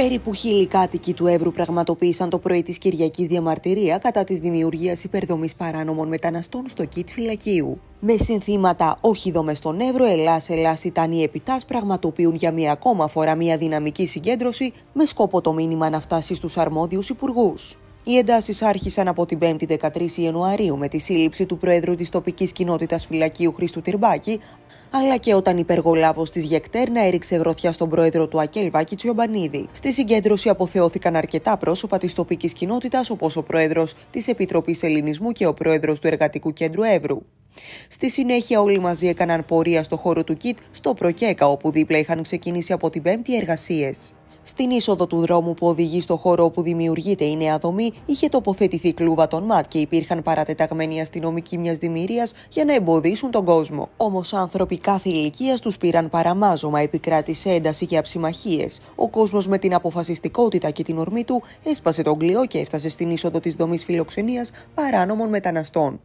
Περίπου χίλιοι κάτοικοι του Εύρου πραγματοποίησαν το πρωί της Κυριακής διαμαρτυρία κατά της δημιουργίας υπερδομής παράνομων μεταναστών στο κίτ φυλακίου. Με συνθήματα Όχι δομε στον Εύρο, Ελλά, Ελλά, ήταν οι επιτάς πραγματοποιούν για μία ακόμα φορά μία δυναμική συγκέντρωση με σκόπο το μήνυμα να φτάσει στους αρμόδιους υπουργούς. Οι εντάσεις άρχισαν από την 5η 13 Ιανουαρίου με τη σύλληψη του Προέδρου της τοπικής κοινότητας φυλακίου Χρήστου Τυρμπάκη, αλλά και όταν υπεργολάβος της Γεκτέρνα έριξε γροθιά στον Πρόεδρο του Ακέλ Βάκη Τσιομπανίδη. Στη συγκέντρωση αποθεώθηκαν αρκετά πρόσωπα της τοπικής κοινότητας, όπως ο Πρόεδρος της Επιτροπής Ελληνισμού και ο Πρόεδρος του Εργατικού Κέντρου Εύρου. Στη συνέχεια όλοι μαζί έκαναν πορεία στο χώρο του ΚΙΤ στο Προκέκα, όπου δίπλα είχαν ξεκινήσει από την 5η εργασίες. Στην είσοδο του δρόμου που οδηγεί στο χώρο όπου δημιουργείται η νέα δομή, είχε τοποθετηθεί κλούβα των ΜΑΤ και υπήρχαν παρατεταγμένοι αστυνομικοί μιας δημιουργία για να εμποδίσουν τον κόσμο. Όμως, άνθρωποι κάθε ηλικίας τους πήραν παραμάζωμα, επικράτησε ένταση και αψημαχίες. Ο κόσμος με την αποφασιστικότητα και την ορμή του έσπασε τον κλειό και έφτασε στην είσοδο της δομής φιλοξενίας παράνομων μεταναστών.